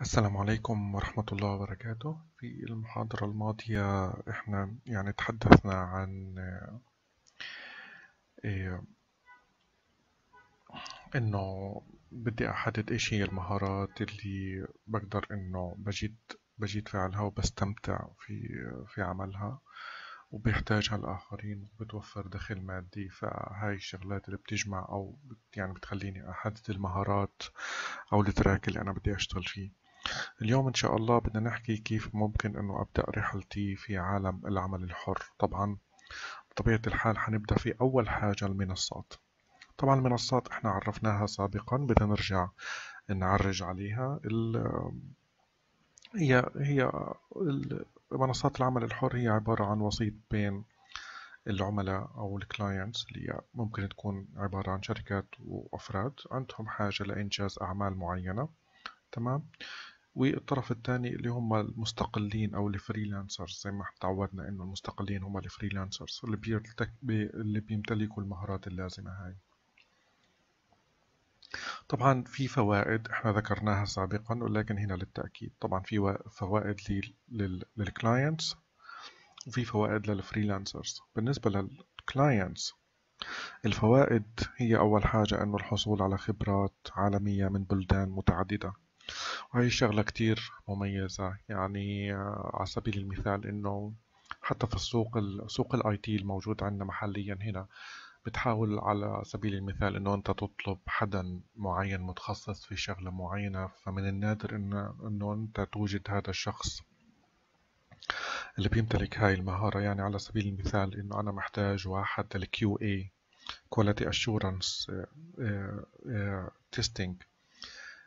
السلام عليكم ورحمة الله وبركاته في المحاضرة الماضية احنا يعني تحدثنا عن آه، إيه، انه بدي احدد ايش هي المهارات اللي بقدر انه بجد بجد فعلها وبستمتع في في عملها وبيحتاجها الآخرين وبتوفر دخل مادي فهاي الشغلات اللي بتجمع أو يعني بتخليني أحدد المهارات أو التراك اللي أنا بدي أشتغل فيه اليوم إن شاء الله بدنا نحكي كيف ممكن إنه أبدأ رحلتي في عالم العمل الحر طبعا بطبيعة الحال حنبدأ في أول حاجة المنصات طبعا المنصات احنا عرفناها سابقا بدنا نرجع نعرج عليها ال هي هي منصات العمل الحر هي عبارة عن وسيط بين العملاء أو الكلاينتس اللي ممكن تكون عبارة عن شركات وأفراد عندهم حاجة لإنجاز أعمال معينة تمام والطرف الثاني اللي هم المستقلين او الفريلانسرز زي ما تعودنا انه المستقلين هم الفريلانسرز اللي بيرتك اللي بيمتلكوا المهارات اللازمه هاي طبعا في فوائد احنا ذكرناها سابقا ولكن هنا للتاكيد طبعا في فوائد للكلاينتس وفي فوائد للفريلانسرز بالنسبه للكلاينتس الفوائد هي أول حاجة أنه الحصول على خبرات عالمية من بلدان متعددة وهي شغلة كتير مميزة يعني آه، على سبيل المثال إنه حتى في السوق السوق سوق الاي تي الموجود عندنا محليا هنا بتحاول على سبيل المثال انه انت تطلب حدا معين متخصص في شغلة معينة فمن النادر انه انه انت توجد هذا الشخص اللي بيمتلك هاي المهارة يعني على سبيل المثال انه انا محتاج واحد الكيو اي كواليتي اشورنس تيستينج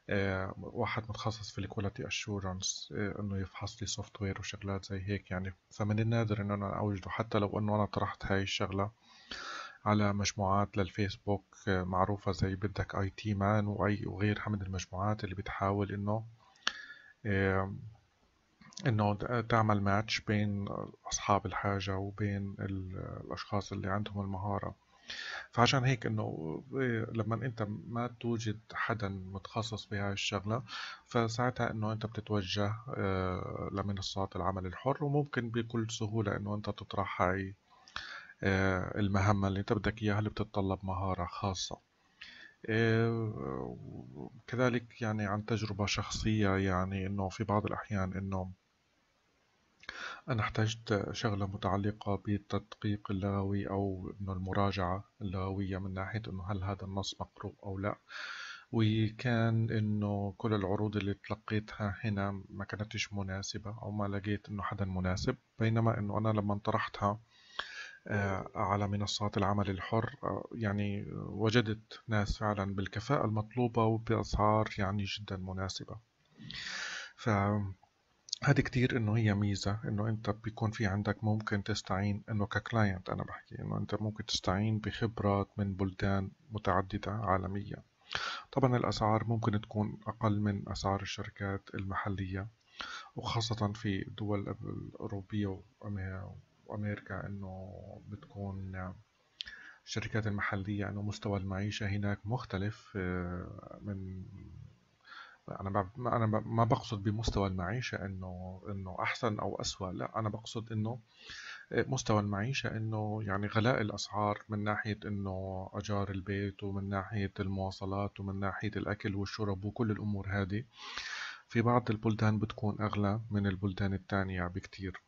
آه، واحد متخصص في الكواليتي اشورنس آه، انه يفحص لي سوفت وير وشغلات زي هيك يعني فمن النادر انه انا اوجده حتى لو انه انا طرحت هاي الشغله على مجموعات للفيسبوك آه، معروفة زي بدك اي تي مان واي وغيرها من المجموعات اللي بتحاول انه انه تعمل ماتش بين اصحاب الحاجة وبين الاشخاص اللي عندهم المهارة فعشان هيك انه آه، لما انت ما توجد حدا متخصص بهاي الشغله فساعتها انه انت بتتوجه آه، لمنصات العمل الحر وممكن بكل سهوله انه انت تطرح هاي آه، المهمه اللي انت بدك اياها اللي بتتطلب مهاره خاصه كذلك يعني عن تجربه شخصيه يعني انه في بعض الاحيان انه أنا احتجت شغلة متعلقة بالتدقيق اللغوي أو إنه المراجعة اللغوية من ناحية إنه هل هذا النص مقروء أو لا وكان إنه كل العروض اللي تلقيتها هنا ما كانتش مناسبة أو ما لقيت إنه حدا مناسب بينما إنه أنا لما طرحتها آه، على منصات العمل الحر آه، يعني وجدت ناس فعلا بالكفاءة المطلوبة وبأسعار يعني جدا مناسبة ف هذه كتير انه هي ميزة انه انت بيكون في عندك ممكن تستعين انه ككلاينت انا بحكي انه انت ممكن تستعين بخبرات من بلدان متعددة عالميا طبعا الاسعار ممكن تكون اقل من اسعار الشركات المحلية وخاصة في الدول الاوروبية وامريكا انه بتكون الشركات المحلية انه مستوى المعيشة هناك مختلف من انا ما انا ما بقصد بمستوى المعيشه انه انه احسن او اسوء لا انا بقصد انه آه، مستوى المعيشه انه يعني غلاء الاسعار من ناحيه انه اجار البيت ومن ناحيه المواصلات ومن ناحيه الاكل والشرب وكل الامور هذه في بعض البلدان بتكون اغلى من البلدان الثانيه بكتير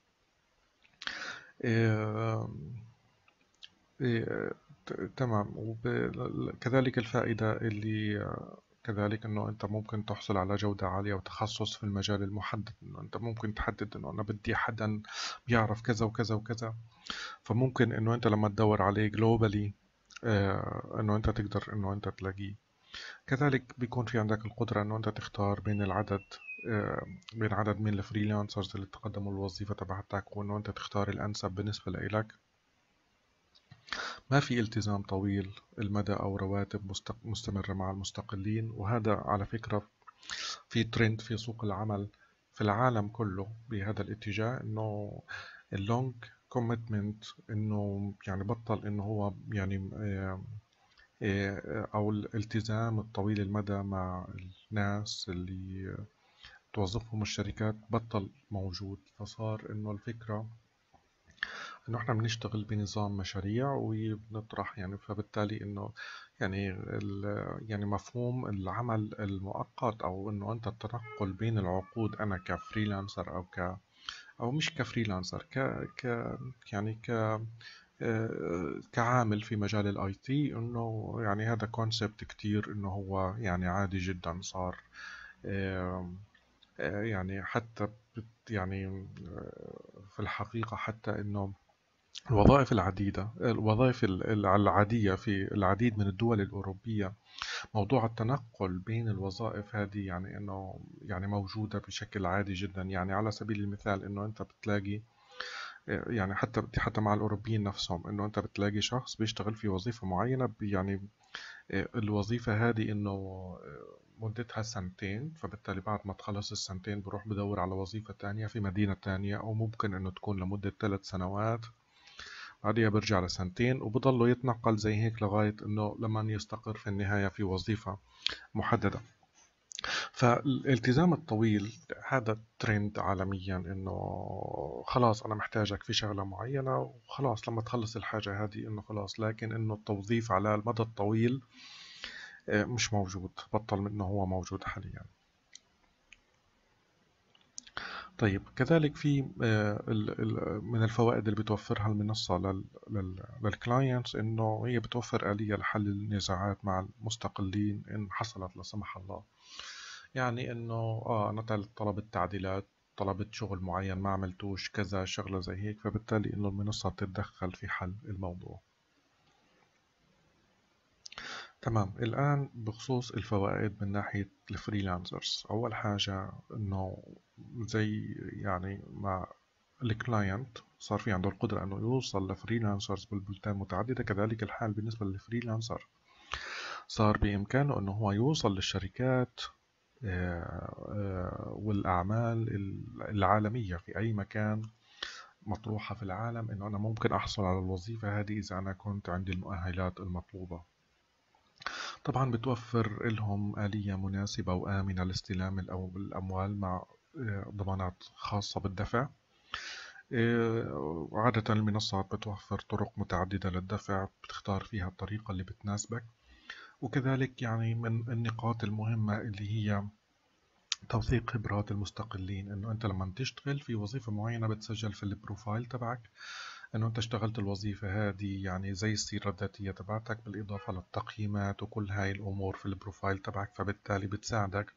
إيه... إيه... تمام وكذلك الفائده اللي آه، كذلك انه انت ممكن تحصل على جودة عالية وتخصص في المجال المحدد انه انت ممكن تحدد انه انا بدي حدا بيعرف كذا وكذا وكذا فممكن انه انت لما تدور عليه جلوبالي آه انه انت تقدر انه انت تلاقيه كذلك بيكون في عندك القدرة انه انت تختار بين العدد آه بين عدد من الفريلانسرز اللي تقدموا الوظيفة تبعتك وانه انت تختار الانسب بالنسبة لإلك ما في التزام طويل المدى أو رواتب مستمرة مع المستقلين وهذا على فكرة في ترند في سوق العمل في العالم كله بهذا الاتجاه انه اللونج كوميتمنت انه يعني بطل انه هو يعني آه، آه، او الالتزام الطويل المدى مع الناس اللي توظفهم الشركات بطل موجود فصار انه الفكره انه احنا بنشتغل بنظام مشاريع وبنطرح يعني فبالتالي انه يعني يعني مفهوم العمل المؤقت او انه انت التنقل بين العقود انا كفريلانسر او ك او مش كفريلانسر ك ك يعني ك آه، كعامل في مجال الاي تي انه يعني هذا كونسبت كتير انه هو يعني عادي جدا صار آه، آه، يعني حتى يعني في الحقيقة حتى انه الوظائف العديدة الوظائف العادية في العديد من الدول الأوروبية موضوع التنقل بين الوظائف هذه يعني انه يعني موجودة بشكل عادي جدا يعني على سبيل المثال انه انت بتلاقي يعني حتى حتى مع الاوروبيين نفسهم انه انت بتلاقي شخص بيشتغل في وظيفة معينة يعني آه، الوظيفة هذه انه آه، مدتها سنتين فبالتالي بعد ما تخلص السنتين بروح بدور على وظيفة تانية في مدينة تانية أو ممكن إنه تكون لمدة ثلاث سنوات بعديها برجع لسنتين وبضله يتنقل زي هيك لغاية انه لما يستقر في النهاية في وظيفة محددة فالالتزام الطويل هذا ترند عالميا انه خلاص انا محتاجك في شغله معينه وخلاص لما تخلص الحاجه هذه انه خلاص لكن انه التوظيف على المدى الطويل آه، مش موجود بطل انه هو موجود حاليا طيب كذلك في آه، من الفوائد اللي بتوفرها المنصة للكلاينتس انه هي بتوفر آلية لحل النزاعات مع المستقلين ان حصلت لا سمح الله يعني انه اه انا طلبت تعديلات طلبت شغل معين ما عملتوش كذا شغلة زي هيك فبالتالي انه المنصة بتتدخل في حل الموضوع تمام الآن بخصوص الفوائد من ناحية الفريلانسرز أول حاجة إنه زي يعني مع الكلاينت صار في عنده القدرة إنه يوصل لفريلانسرز بالبلدان متعددة كذلك الحال بالنسبة للفريلانسر صار بإمكانه إنه هو يوصل للشركات آه، آه، والأعمال العالمية في أي مكان مطروحة في العالم إنه أنا ممكن أحصل على الوظيفة هذه إذا أنا كنت عندي المؤهلات المطلوبة طبعا بتوفر لهم آلية مناسبة وآمنة لاستلام الأموال مع آه، ضمانات خاصة بالدفع آه، عادة المنصات بتوفر طرق متعددة للدفع بتختار فيها الطريقة اللي بتناسبك وكذلك يعني من النقاط المهمة اللي هي توثيق خبرات المستقلين انه انت لما تشتغل في وظيفة معينة بتسجل في البروفايل تبعك انه انت اشتغلت الوظيفه هذه يعني زي السيره الذاتيه تبعتك بالاضافه للتقييمات وكل هاي الامور في البروفايل تبعك فبالتالي بتساعدك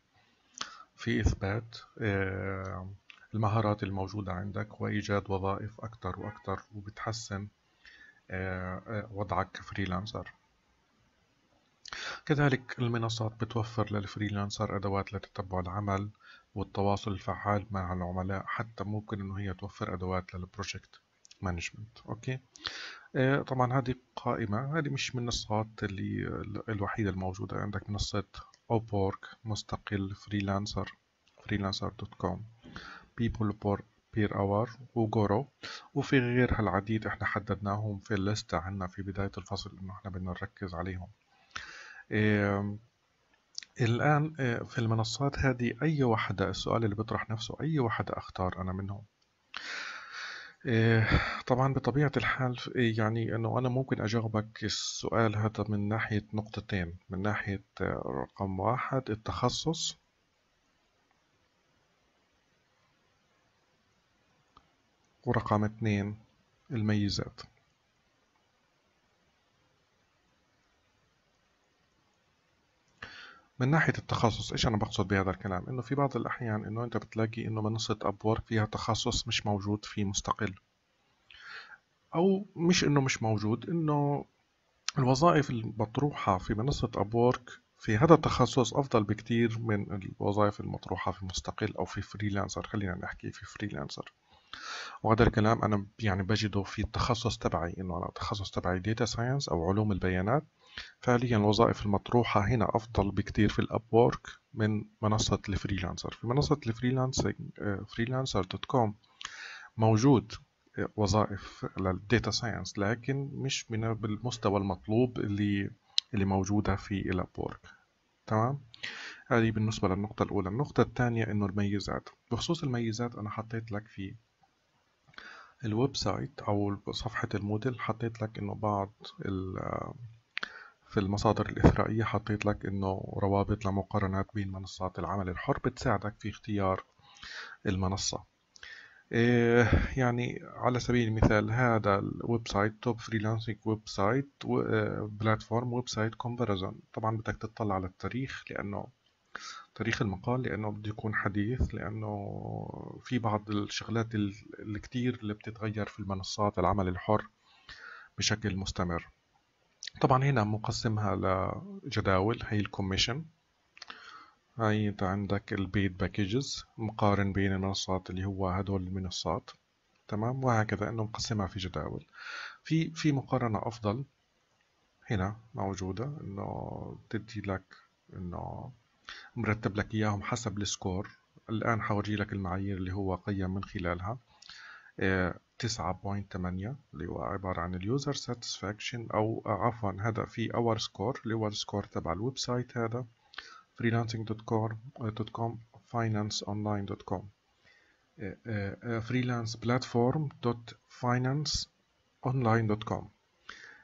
في اثبات آه، المهارات الموجوده عندك وايجاد وظائف اكثر واكثر وبتحسن آه، آه، وضعك كفريلانسر كذلك المنصات بتوفر للفريلانسر أدوات لتتبع العمل والتواصل الفعال مع العملاء حتى ممكن أنه هي توفر أدوات للبروجكت مانجمنت اوكي آه، طبعا هذه قائمه هذه مش منصات اللي الوحيده الموجوده عندك منصه اوبورك مستقل فريلانسر فريلانسر دوت كوم بيبل بور بير اور وجورو وفي غيرها العديد احنا حددناهم في الليستة عنا في بداية الفصل انه احنا بدنا نركز عليهم إيه الآن آه، في المنصات هذه أي وحدة السؤال اللي بيطرح نفسه أي وحدة أختار أنا منهم آه، طبعا بطبيعة الحال يعني أنه أنا ممكن أجاوبك السؤال هذا من ناحية نقطتين من ناحية رقم واحد التخصص ورقم اثنين الميزات من ناحية التخصص إيش أنا بقصد بهذا الكلام إنه في بعض الأحيان إنه أنت بتلاقي إنه منصة أبورك فيها تخصص مش موجود في مستقل أو مش إنه مش موجود إنه الوظائف المطروحة في منصة أبورك في هذا التخصص أفضل بكتير من الوظائف المطروحة في مستقل أو في فريلانسر خلينا نحكي في فريلانسر وهذا الكلام أنا يعني بجده في التخصص تبعي إنه أنا التخصص تبعي داتا ساينس أو علوم البيانات فعليا الوظائف المطروحة هنا أفضل بكتير في الأب من منصة الفريلانسر في منصة الفريلانسر فريلانسر دوت كوم موجود آه، وظائف للديتا ساينس لكن مش من بالمستوى المطلوب اللي اللي موجودة في الأب تمام هذه بالنسبة للنقطة الأولى النقطة الثانية إنه الميزات بخصوص الميزات أنا حطيت لك في الويب سايت أو صفحة الموديل حطيت لك إنه بعض في المصادر الإثرائية حطيت لك إنه روابط لمقارنات بين منصات العمل الحر بتساعدك في اختيار المنصة إيه، يعني على سبيل المثال هذا الويب سايت توب فريلانسنج ويب سايت آه، بلاتفورم ويب سايت كومباريزون طبعا بدك تطلع على التاريخ لأنه تاريخ المقال لأنه بده يكون حديث لأنه في بعض الشغلات الكتير اللي بتتغير في المنصات العمل الحر بشكل مستمر طبعا هنا مقسمها لجداول هي الكوميشن هاي انت عندك البيت باكجز مقارن بين المنصات اللي هو هدول المنصات تمام وهكذا انه مقسمها في جداول في في مقارنة افضل هنا موجودة انه تدي لك انه مرتب لك اياهم حسب السكور الان حورجي لك المعايير اللي هو قيم من خلالها آه، 9.8 اللي هو عبارة عن اليوزر ساتسفاكشن أو عفوا هذا في اور سكور اللي هو السكور تبع الويب سايت هذا freelancing.com آه، financeonline.com آه، آه، freelanceplatform.financeonline.com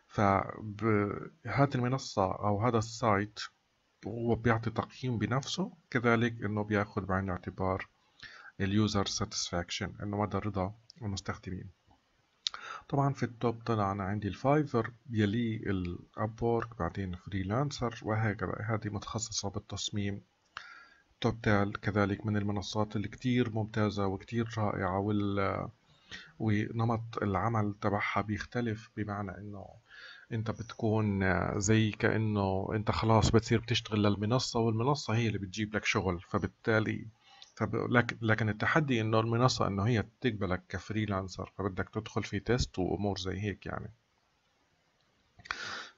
فهذه المنصة أو هذا السايت هو بيعطي تقييم بنفسه كذلك انه بياخذ بعين الاعتبار اليوزر ساتسفاكشن انه مدى الرضا المستخدمين طبعا في التوب طلع انا عندي الفايفر يلي الابورك بعدين فريلانسر وهكذا هذه متخصصة بالتصميم توب تال كذلك من المنصات اللي كتير ممتازة وكتير رائعة وال ونمط العمل تبعها بيختلف بمعنى انه انت بتكون زي كانه انت خلاص بتصير بتشتغل للمنصه والمنصه هي اللي بتجيب لك شغل فبالتالي طب لك لكن التحدي انه المنصه انه هي بتقبلك كفريلانسر فبدك تدخل في تيست وامور زي هيك يعني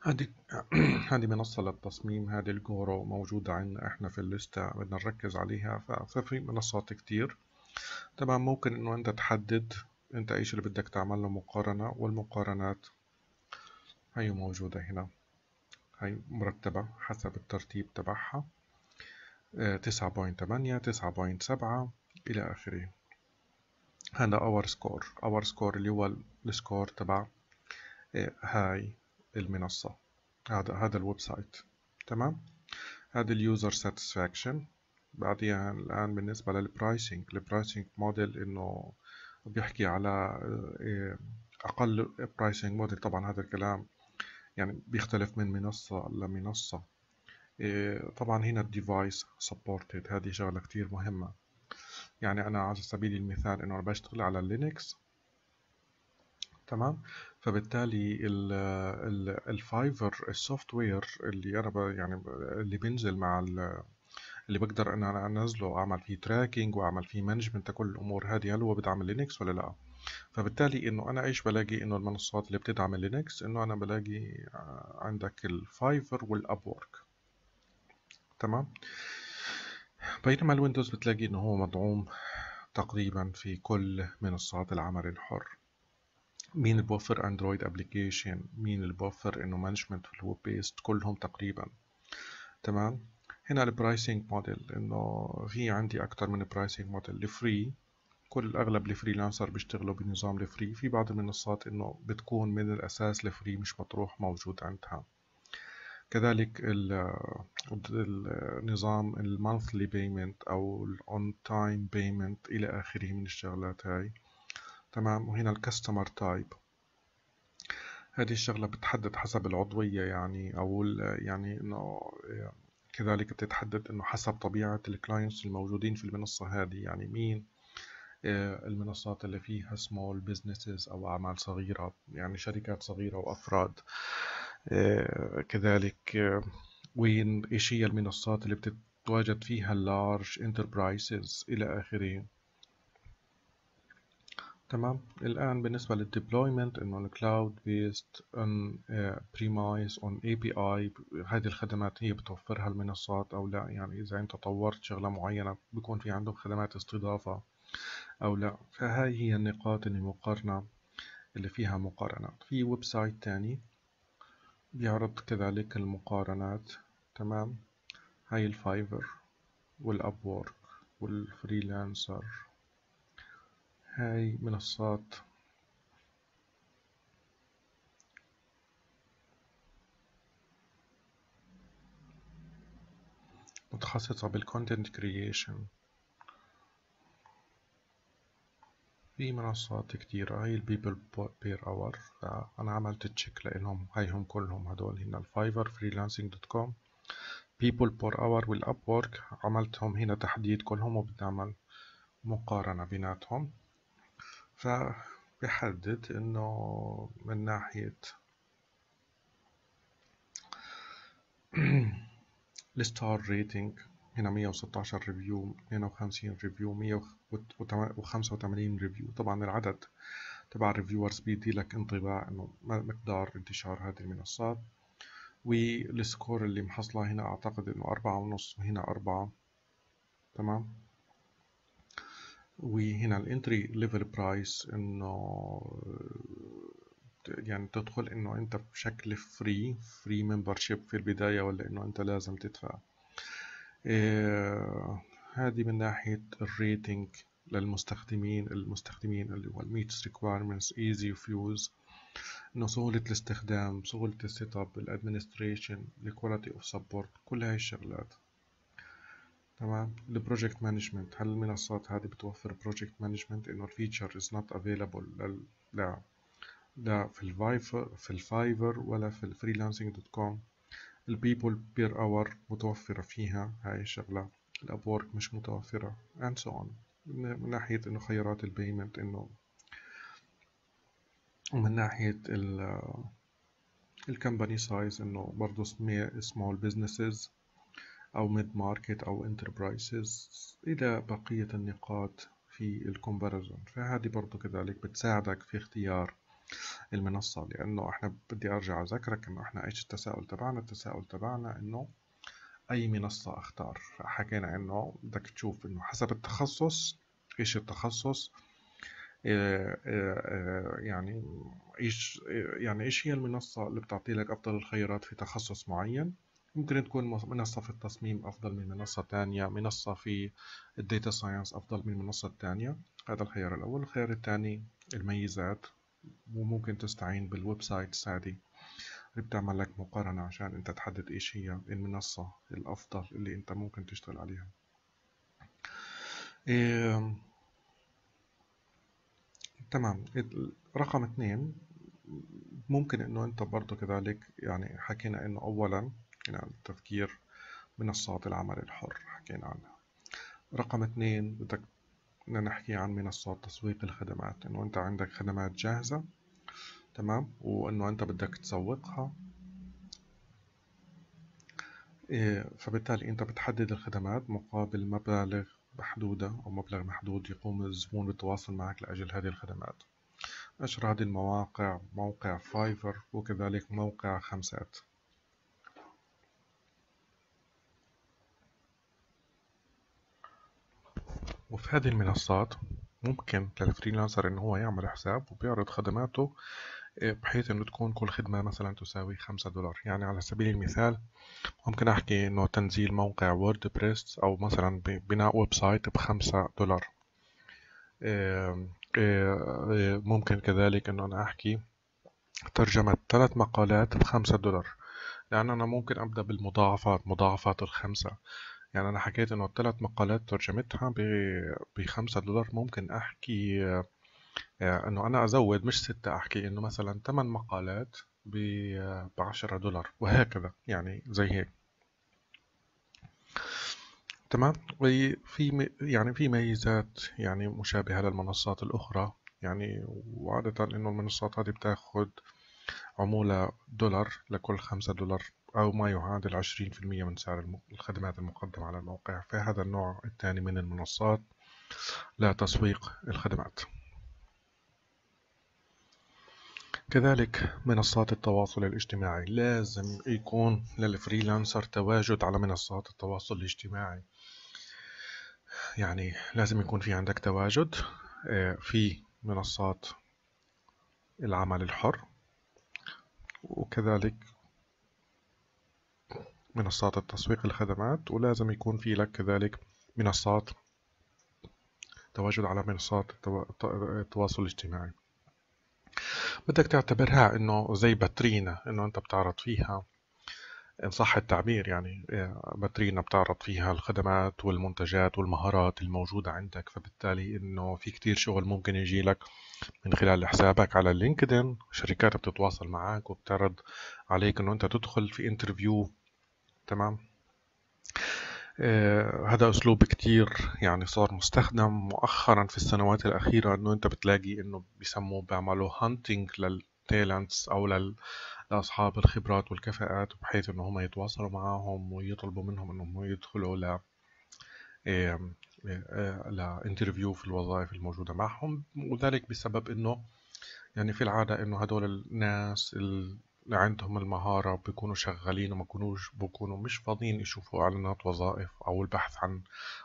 هذه هذه منصة للتصميم هذه الجورو موجودة عندنا احنا في الليستة بدنا نركز عليها ففي منصات كتير طبعا ممكن انه انت تحدد انت ايش اللي بدك تعمل له مقارنة والمقارنات هي موجودة هنا هي مرتبة حسب الترتيب تبعها 9.8 9.7 إلى آخره هذا اور سكور اور سكور اللي هو السكور تبع آه، هاي المنصة هذا هذا الويب سايت تمام هذا اليوزر ساتسفاكشن بعدين الآن بالنسبة للبرايسنج البرايسنج موديل إنه بيحكي على آه، أقل برايسنج موديل طبعا هذا الكلام يعني بيختلف من منصة لمنصة إيه، طبعا هنا الديفايس سبورتد هذه شغلة كتير مهمة يعني أنا على سبيل المثال إنه أنا بشتغل على لينكس تمام فبالتالي الفايفر السوفت وير اللي أنا يعني اللي بينزل مع اللي بقدر ان انا انزله واعمل فيه تراكينج واعمل فيه مانجمنت كل الامور هذه هل هو بدعم لينكس ولا لا فبالتالي انه انا ايش بلاقي انه المنصات اللي بتدعم لينكس انه انا بلاقي عندك الفايفر والأبورك تمام بينما الويندوز بتلاقي إنه هو مدعوم تقريبا في كل منصات العمل الحر مين اللي بوفر اندرويد ابلكيشن مين اللي بوفر انه مانجمنت الويب بيست كلهم تقريبا تمام هنا البرايسنج موديل انه في عندي اكتر من برايسنج موديل الفري كل اغلب الفريلانسر بيشتغلوا بنظام الفري في بعض المنصات انه بتكون من الاساس الفري مش مطروح موجود عندها كذلك النظام المانثلي بيمنت او الاون تايم بيمنت الى اخره من الشغلات هاي تمام وهنا الكاستمر تايب هذه الشغله بتحدد حسب العضويه يعني او يعني انه كذلك بتتحدد انه حسب طبيعه الكلاينتس الموجودين في المنصه هذه يعني مين المنصات اللي فيها سمول بزنسز أو أعمال صغيرة يعني شركات صغيرة وأفراد آه، كذلك آه، وين ايش هي المنصات اللي بتتواجد فيها اللارج انتربرايزز الى اخره تمام الآن بالنسبة للديبلويمنت انه الكلاود بيست ان بريمايز اون اي بي اي هذه الخدمات هي بتوفرها المنصات او لا يعني اذا انت طورت شغلة معينة بيكون في عندهم خدمات استضافة او لا فهاي هي النقاط المقارنة اللي فيها مقارنات في ويب سايت تاني بيعرض كذلك المقارنات تمام هاي الفايفر والاب وورك والفريلانسر هاي منصات متخصصة بالكونتنت كرييشن في منصات كتيرة هاي البيبل بير اور أنا عملت تشيك لإنهم هايهم كلهم هدول هنا الفايفر فريلانسنج دوت كوم بيبل بير اور والأب وورك عملتهم هنا تحديد كلهم وبتعمل مقارنة بيناتهم فبحدد إنه من ناحية الستار ريتنج هنا 116 ريفيو 52 ريفيو 185 ريفيو طبعا العدد تبع الريفيورز بيدي لك انطباع انه مقدار انتشار هذه المنصات والسكور اللي محصله هنا اعتقد انه أربعة ونص وهنا أربعة تمام وهنا الانتري ليفل برايس انه يعني تدخل انه انت بشكل فري فري ممبرشيب في البداية ولا انه انت لازم تدفع آه، هذه من ناحية الريتنج للمستخدمين المستخدمين اللي هو الميتس ريكويرمنتس ايزي يوز انه سهولة الاستخدام سهولة السيت اب الادمنستريشن الكواليتي اوف سبورت كل هاي الشغلات تمام البروجكت مانجمنت هل المنصات هذه بتوفر بروجكت مانجمنت انه الفيتشر از نوت افيلبل لا لا في الفايفر في الفايفر ولا في الفريلانسنج دوت كوم البيبول بير اور متوفرة فيها هاي الشغلة الابورك مش متوفرة and so on من ناحية انه خيارات البيمنت انه ومن ناحية ال الكمباني سايز انه برضه سمول بزنسز او ميد ماركت او انتربرايسز الى بقية النقاط في الكومباريزون فهذه برضو كذلك بتساعدك في اختيار المنصة لأنه إحنا بدي أرجع أذكرك إنه إحنا إيش التساؤل تبعنا التساؤل تبعنا إنه أي منصة أختار حكينا إنه بدك تشوف إنه حسب التخصص إيش التخصص آه، آه، آه، يعني ايش يعني ايش هي المنصه اللي بتعطي لك افضل الخيارات في تخصص معين ممكن تكون منصة في التصميم أفضل من منصة تانية منصة في الداتا ساينس أفضل من منصة تانية هذا الخيار الأول الخيار الثاني الميزات وممكن تستعين بالويب سايتس هذه اللي بتعمل لك مقارنة عشان انت تحدد ايش هي المنصة الافضل اللي انت ممكن تشتغل عليها إيه... تمام رقم اثنين ممكن انه انت برضو كذلك يعني حكينا انه اولا يعني التفكير منصات العمل الحر حكينا عنها رقم اثنين بدك بدنا نحكي عن منصات تسويق الخدمات انه انت عندك خدمات جاهزة تمام وانه انت بدك تسوقها إيه، فبالتالي انت بتحدد الخدمات مقابل مبالغ محدودة أو مبلغ محدود يقوم الزبون بالتواصل معك لأجل هذه الخدمات أشهر هذه المواقع موقع فايفر وكذلك موقع خمسات وفي هذه المنصات ممكن للفريلانسر إن هو يعمل حساب وبيعرض خدماته آه، بحيث إنه تكون كل خدمة مثلا تساوي خمسة دولار يعني على سبيل المثال ممكن أحكي إنه تنزيل موقع ووردبريس أو مثلا بناء ويب سايت بخمسة دولار آه، آه، ممكن كذلك إنه أنا أحكي ترجمة ثلاث مقالات بخمسة دولار لأن أنا ممكن أبدأ بالمضاعفات مضاعفات الخمسة يعني أنا حكيت إنه التلات مقالات ترجمتها بخمسة دولار ممكن أحكي آه، إنه أنا أزود مش ستة أحكي إنه مثلا تمن مقالات آه، بعشرة دولار وهكذا يعني زي هيك تمام في يعني في ميزات يعني مشابهة للمنصات الأخرى يعني وعادة إنه المنصات هذه بتاخد عمولة دولار لكل خمسة دولار أو ما يعادل عشرين في المية من سعر الخدمات المقدمة على الموقع فهذا النوع الثاني من المنصات لتسويق الخدمات كذلك منصات التواصل الاجتماعي لازم يكون للفريلانسر تواجد على منصات التواصل الاجتماعي يعني لازم يكون في عندك تواجد آه، في منصات العمل الحر وكذلك منصات التسويق الخدمات ولازم يكون في لك كذلك منصات تواجد على منصات التواصل الاجتماعي بدك تعتبرها انه زي باترينا انه انت بتعرض فيها ان صح التعبير يعني باترينا بتعرض فيها الخدمات والمنتجات والمهارات الموجودة عندك فبالتالي انه في كتير شغل ممكن يجي لك من خلال حسابك على لينكدين شركات بتتواصل معك وبتعرض عليك انه انت تدخل في انترفيو تمام آه، هذا اسلوب كتير يعني صار مستخدم مؤخرا في السنوات الاخيره انه انت بتلاقي انه بيسموه بيعملوا هانتنج للتالنتس او لل لاصحاب الخبرات والكفاءات بحيث انه هم يتواصلوا معاهم ويطلبوا منهم انهم يدخلوا ل آه, آه، لانترفيو في الوظائف الموجوده معهم وذلك بسبب انه يعني في العاده انه هدول الناس عندهم المهارة بيكونوا شغالين وما بيكونوش بيكونوا مش فاضيين يشوفوا إعلانات وظائف أو البحث عن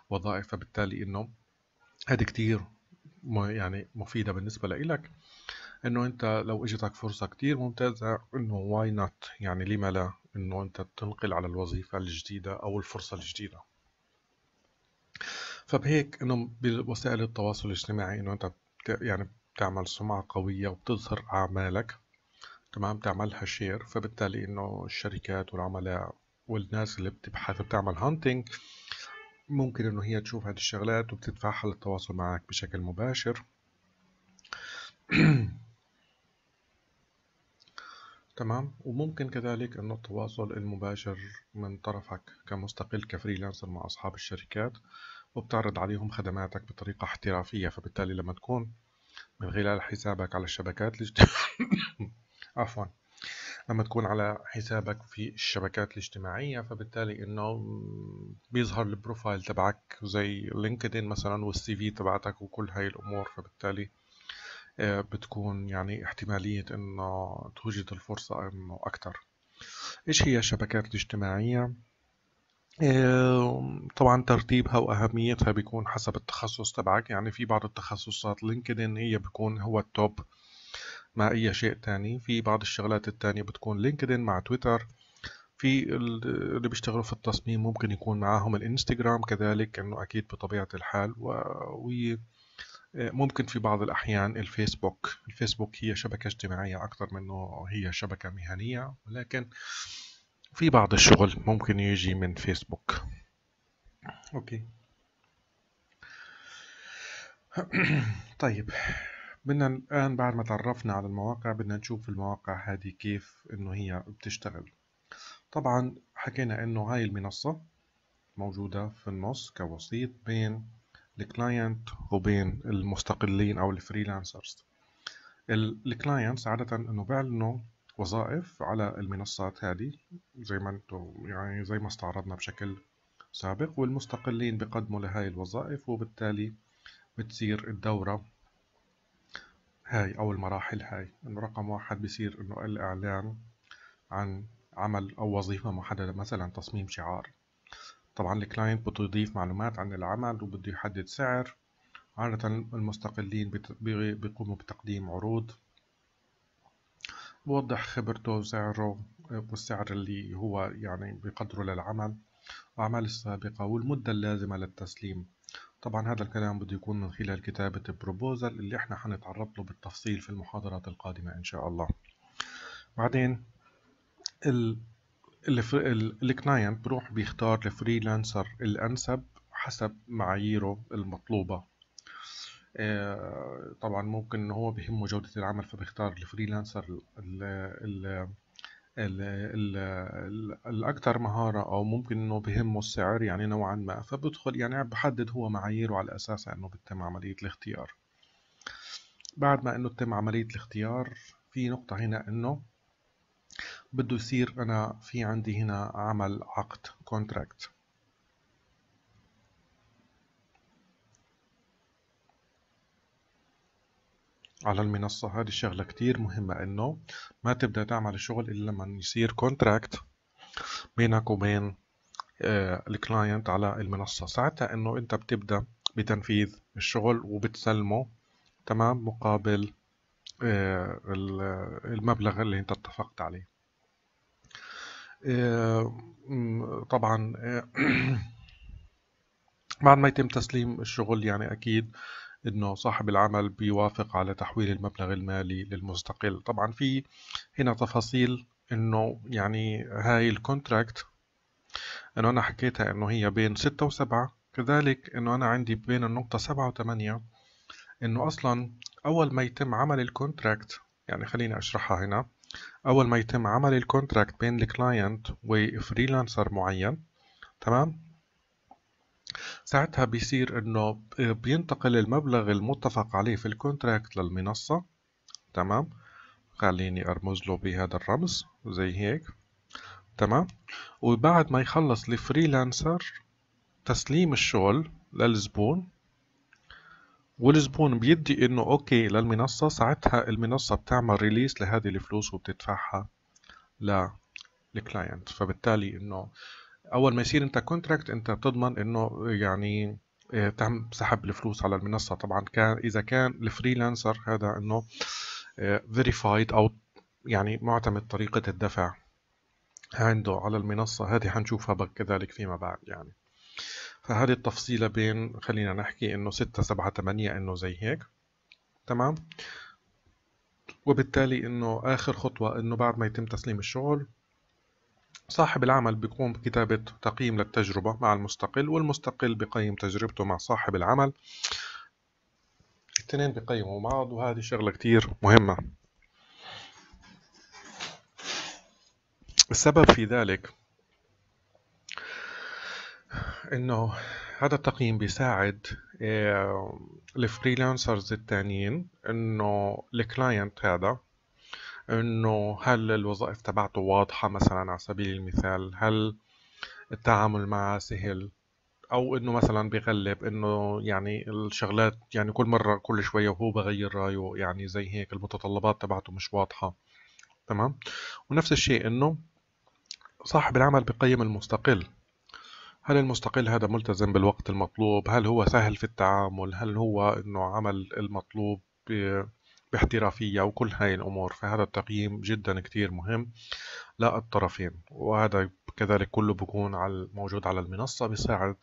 وظائف فبالتالي إنه هذه كتير يعني مفيدة بالنسبة لإلك إنه أنت لو إجتك فرصة كتير ممتازة إنه واي نوت يعني لما لا إنه أنت تنقل على الوظيفة الجديدة أو الفرصة الجديدة فبهيك إنه بوسائل التواصل الاجتماعي إنه أنت يعني بتعمل سمعة قوية وبتظهر أعمالك تمام تعملها شير فبالتالي انه الشركات والعملاء والناس اللي بتبحث وبتعمل هانتنج ممكن انه هي تشوف هذه الشغلات وبتدفعها للتواصل معك بشكل مباشر تمام وممكن كذلك انه التواصل المباشر من طرفك كمستقل كفريلانسر مع اصحاب الشركات وبتعرض عليهم خدماتك بطريقة احترافية فبالتالي لما تكون من خلال حسابك على الشبكات الاجتماعية عفوا لما تكون على حسابك في الشبكات الاجتماعية فبالتالي انه بيظهر البروفايل تبعك زي لينكدين مثلا والسي في تبعتك وكل هاي الامور فبالتالي آه، بتكون يعني احتمالية انه توجد الفرصة انه اكتر ايش هي الشبكات الاجتماعية آه، طبعا ترتيبها واهميتها بيكون حسب التخصص تبعك يعني في بعض التخصصات لينكدين هي بيكون هو التوب مع أي شيء تاني في بعض الشغلات التانية بتكون لينكدين مع تويتر في اللي بيشتغلوا في التصميم ممكن يكون معاهم الانستجرام كذلك انه اكيد بطبيعه الحال و ممكن في بعض الاحيان الفيسبوك الفيسبوك هي شبكه اجتماعيه اكثر منه هي شبكه مهنيه ولكن في بعض الشغل ممكن يجي من فيسبوك اوكي طيب بدنا الآن بعد ما تعرفنا على المواقع بدنا نشوف المواقع هذه كيف إنه هي بتشتغل طبعا حكينا إنه هاي المنصة موجودة في النص كوسيط بين الكلاينت وبين المستقلين أو الفريلانسرز الكلاينتس عادة إنه بيعلنوا وظائف على المنصات هذه زي ما انتم يعني زي ما استعرضنا بشكل سابق والمستقلين بقدموا لهاي الوظائف وبالتالي بتصير الدورة هاي أو المراحل هاي إنه رقم واحد بصير إنه الإعلان عن عمل أو وظيفة محددة مثلا تصميم شعار طبعا الكلاينت بده يضيف معلومات عن العمل وبده يحدد سعر عادة المستقلين بيقوموا بتقديم عروض بوضح خبرته وسعره والسعر اللي هو يعني بقدره للعمل وأعمال السابقة والمدة اللازمة للتسليم طبعا هذا الكلام بده يكون من خلال كتابة بروبوزل اللي احنا حنتعرض له بالتفصيل في المحاضرات القادمة ان شاء الله بعدين ال الكلاينت بروح بيختار الفريلانسر الانسب حسب معاييره المطلوبة آه، طبعا ممكن ان هو بهمه جودة العمل فبيختار الفريلانسر الأكثر مهارة أو ممكن إنه بهمه السعر يعني نوعا ما فبدخل يعني بحدد هو معاييره على أساسها إنه بتتم عملية الاختيار بعد ما إنه تتم عملية الاختيار في نقطة هنا إنه بده يصير أنا في عندي هنا عمل عقد contract على المنصة هذه الشغلة كتير مهمة انه ما تبدأ تعمل الشغل الا لما يصير كونتراكت بينك وبين آه، الكلاينت على المنصة ساعتها انه انت بتبدأ بتنفيذ الشغل وبتسلمه تمام مقابل آه، المبلغ اللي انت اتفقت عليه آه، طبعا بعد ما يتم تسليم الشغل يعني اكيد انه صاحب العمل بيوافق على تحويل المبلغ المالي للمستقل طبعا في هنا تفاصيل انه يعني هاي الكونتراكت انه انا حكيتها انه هي بين ستة وسبعة كذلك انه انا عندي بين النقطة سبعة وثمانية انه اصلا اول ما يتم عمل الكونتراكت يعني خليني اشرحها هنا اول ما يتم عمل الكونتراكت بين الكلاينت وفريلانسر معين تمام ساعتها بيصير انه بينتقل المبلغ المتفق عليه في الكونتراكت للمنصة تمام خليني ارمز له بهذا الرمز زي هيك تمام وبعد ما يخلص الفريلانسر تسليم الشغل للزبون والزبون بيدي انه اوكي للمنصة ساعتها المنصة بتعمل ريليس لهذه الفلوس وبتدفعها للكلاينت فبالتالي انه اول ما يصير انت كونتراكت انت بتضمن انه يعني آه، تم سحب الفلوس على المنصه طبعا كان اذا كان الفريلانسر هذا انه فيريفايد آه، او يعني معتمد طريقه الدفع عنده على المنصه هذه حنشوفها كذلك فيما بعد يعني فهذه التفصيلة بين خلينا نحكي انه ستة سبعة ثمانية انه زي هيك تمام وبالتالي انه اخر خطوة انه بعد ما يتم تسليم الشغل صاحب العمل بيقوم بكتابة تقييم للتجربة مع المستقل والمستقل بقيم تجربته مع صاحب العمل الاثنين بقيموا بعض وهذه شغلة كتير مهمة السبب في ذلك انه هذا التقييم بيساعد آه، الفريلانسرز التانيين انه الكلاينت هذا انه هل الوظائف تبعته واضحة مثلا على سبيل المثال هل التعامل معه سهل او انه مثلا بغلب انه يعني الشغلات يعني كل مرة كل شوية وهو بغير رايه يعني زي هيك المتطلبات تبعته مش واضحة تمام ونفس الشيء انه صاحب العمل بقيم المستقل هل المستقل هذا ملتزم بالوقت المطلوب هل هو سهل في التعامل هل هو انه عمل المطلوب باحترافية وكل هاي الأمور فهذا التقييم جدا كتير مهم للطرفين وهذا كذلك كله بكون على موجود على المنصة بيساعد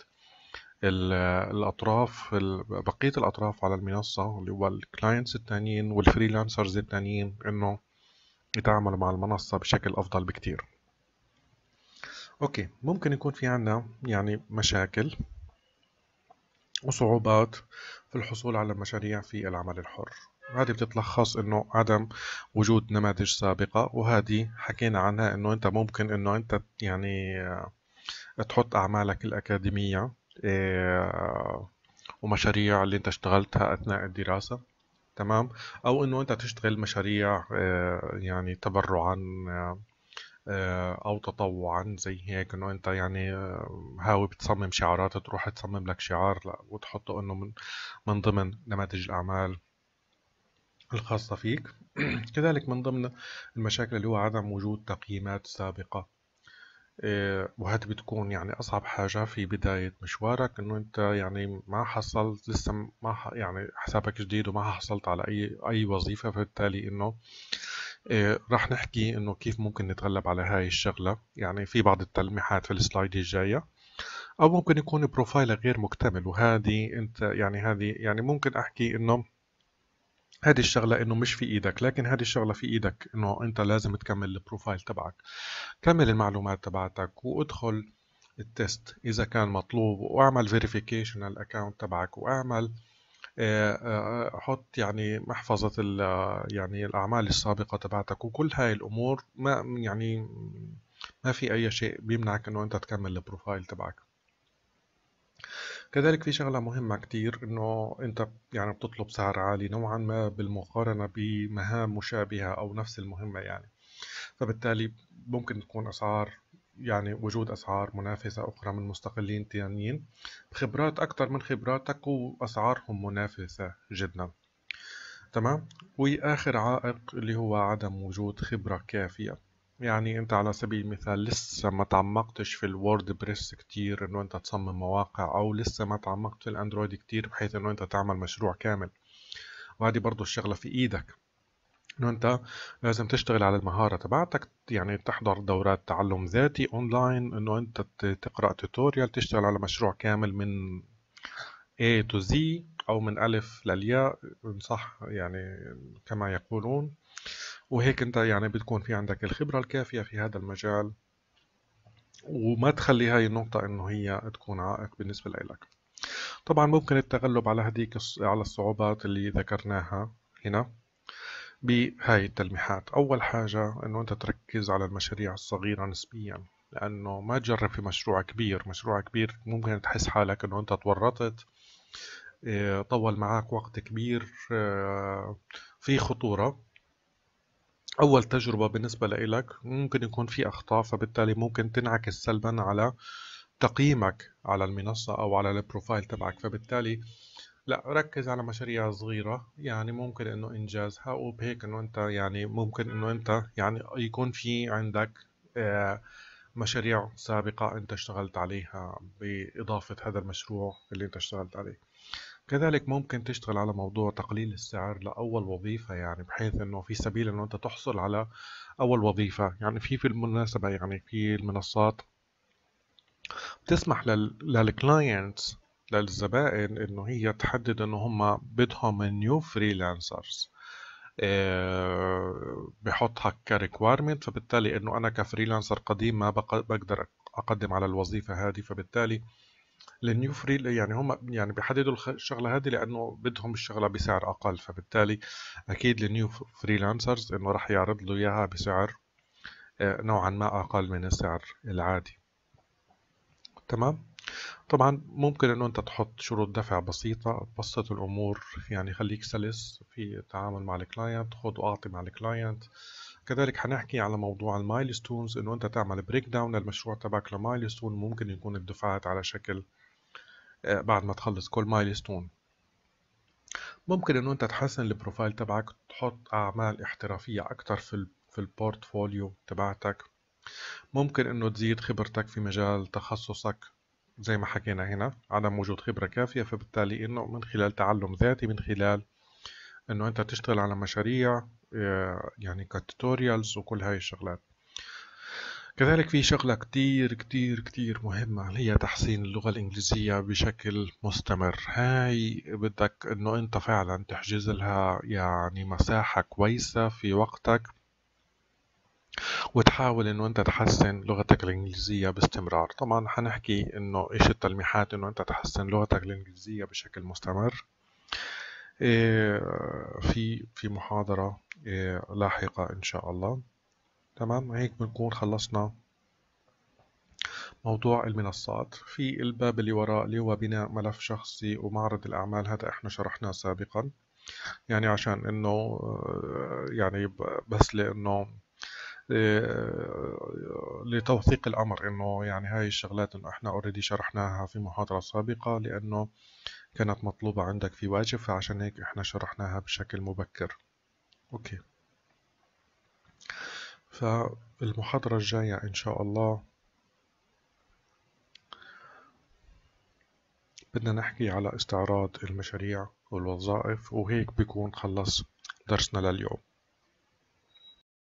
الأطراف بقية الأطراف على المنصة اللي هو الكلاينتس التانيين والفريلانسرز التانيين إنه يتعاملوا مع المنصة بشكل أفضل بكتير أوكي ممكن يكون في عندنا يعني مشاكل وصعوبات في الحصول على مشاريع في العمل الحر هذه بتتلخص انه عدم وجود نماذج سابقة وهذه حكينا عنها انه انت ممكن انه انت يعني آه، تحط اعمالك الاكاديمية آه، ومشاريع اللي انت اشتغلتها اثناء الدراسة تمام او انه انت تشتغل مشاريع آه، يعني تبرعا او تطوعا زي هيك انه انت يعني هاوي بتصمم شعارات تروح تصمم لك شعار وتحطه انه من, من ضمن نماذج الاعمال الخاصة فيك كذلك من ضمن المشاكل اللي هو عدم وجود تقييمات سابقة آه، وهذه بتكون يعني أصعب حاجة في بداية مشوارك إنه أنت يعني ما حصلت لسه ما يعني حسابك جديد وما حصلت على أي أي وظيفة فبالتالي إنه آه، راح نحكي إنه كيف ممكن نتغلب على هاي الشغلة يعني في بعض التلميحات في السلايد الجاية أو ممكن يكون بروفايلك غير مكتمل وهذه أنت يعني هذه يعني ممكن أحكي إنه هذه الشغلة انه مش في ايدك لكن هذه الشغلة في ايدك انه انت لازم تكمل البروفايل تبعك كمل المعلومات تبعتك وادخل التست اذا كان مطلوب واعمل فيريفيكيشن على الأكاونت تبعك واعمل آه، آه، حط يعني محفظة آه، يعني الأعمال السابقة تبعتك وكل هاي الأمور ما يعني ما في أي شيء بيمنعك إنه أنت تكمل البروفايل تبعك كذلك في شغلة مهمة كتير انه انت يعني بتطلب سعر عالي نوعا ما بالمقارنة بمهام مشابهة او نفس المهمة يعني فبالتالي ممكن تكون اسعار يعني وجود اسعار منافسة اخرى من مستقلين تانيين بخبرات اكثر من خبراتك واسعارهم منافسة جدا تمام واخر عائق اللي هو عدم وجود خبرة كافية يعني انت على سبيل المثال لسه ما تعمقتش في الوورد بريس كتير انه انت تصمم مواقع او لسه ما تعمقت في الاندرويد كتير بحيث انه انت تعمل مشروع كامل وهذه برضو الشغلة في ايدك انه انت لازم تشتغل على المهارة تبعتك يعني تحضر دورات تعلم ذاتي اونلاين انه انت تقرأ توتوريال تشتغل على مشروع كامل من A to Z او من الف للياء ان صح يعني كما يقولون وهيك انت يعني بتكون في عندك الخبرة الكافية في هذا المجال وما تخلي هاي النقطة انه هي تكون عائق بالنسبة لك طبعا ممكن التغلب على هذيك على الصعوبات اللي ذكرناها هنا بهاي التلميحات أول حاجة أنه أنت تركز على المشاريع الصغيرة نسبيا لأنه ما تجرب في مشروع كبير مشروع كبير ممكن تحس حالك أنه أنت تورطت آه، طول معك وقت كبير آه، في خطورة أول تجربة بالنسبة لإلك ممكن يكون في أخطاء فبالتالي ممكن تنعكس سلبا على تقييمك على المنصة أو على البروفايل تبعك فبالتالي لا ركز على مشاريع صغيرة يعني ممكن إنه إنجازها وبهيك إنه أنت يعني ممكن إنه أنت يعني يكون في عندك آه، مشاريع سابقة أنت اشتغلت عليها بإضافة هذا المشروع اللي أنت اشتغلت عليه كذلك ممكن تشتغل على موضوع تقليل السعر لأول وظيفة يعني بحيث إنه في سبيل إنه أنت تحصل على أول وظيفة يعني في في المناسبة يعني في المنصات بتسمح للكلاينتس للزبائن إنه هي تحدد إنه هم بدهم نيو فريلانسرز آه، بحطها كريكوارمنت فبالتالي إنه أنا كفريلانسر قديم ما بقدر أقدم على الوظيفة هذه فبالتالي للنيو فري يعني هم يعني بيحددوا الشغله هذه لانه بدهم الشغله بسعر اقل فبالتالي اكيد للنيو فريلانسرز انه راح يعرض له اياها بسعر آه، نوعا ما اقل من السعر العادي تمام طبعا ممكن انه انت تحط شروط دفع بسيطة تبسط الامور يعني خليك سلس في التعامل مع الكلاينت خذ واعطي مع الكلاينت كذلك حنحكي على موضوع المايلستونز انه انت تعمل بريك داون للمشروع تبعك لمايلستون ممكن يكون الدفعات على شكل آه، بعد ما تخلص كل مايلستون ممكن انه انت تحسن البروفايل تبعك تحط اعمال احترافية اكتر في في البورتفوليو تبعتك ممكن انه تزيد خبرتك في مجال تخصصك زي ما حكينا هنا عدم وجود خبرة كافية فبالتالي انه من خلال تعلم ذاتي من خلال انه انت تشتغل على مشاريع آه، يعني كتوتوريالز وكل هاي الشغلات كذلك في شغلة كتير كتير كتير مهمة هي تحسين اللغة الإنجليزية بشكل مستمر هاي بدك إنه أنت فعلا تحجز لها يعني مساحة كويسة في وقتك وتحاول انه انت تحسن لغتك الانجليزيه باستمرار طبعا حنحكي انه ايش التلميحات انه انت تحسن لغتك الانجليزيه بشكل مستمر إيه، في في محاضره إيه، لاحقه ان شاء الله تمام هيك بنكون خلصنا موضوع المنصات في الباب اللي وراء اللي هو بناء ملف شخصي ومعرض الأعمال هذا احنا شرحناه سابقا يعني عشان انه آه، يعني بس لانه آه، لتوثيق الامر انه يعني هاي الشغلات انه احنا اوريدي شرحناها في محاضره سابقه لانه كانت مطلوبه عندك في واجب فعشان هيك احنا شرحناها بشكل مبكر اوكي فالمحاضرة الجاية إن شاء الله بدنا نحكي على استعراض المشاريع والوظائف وهيك بيكون خلص درسنا لليوم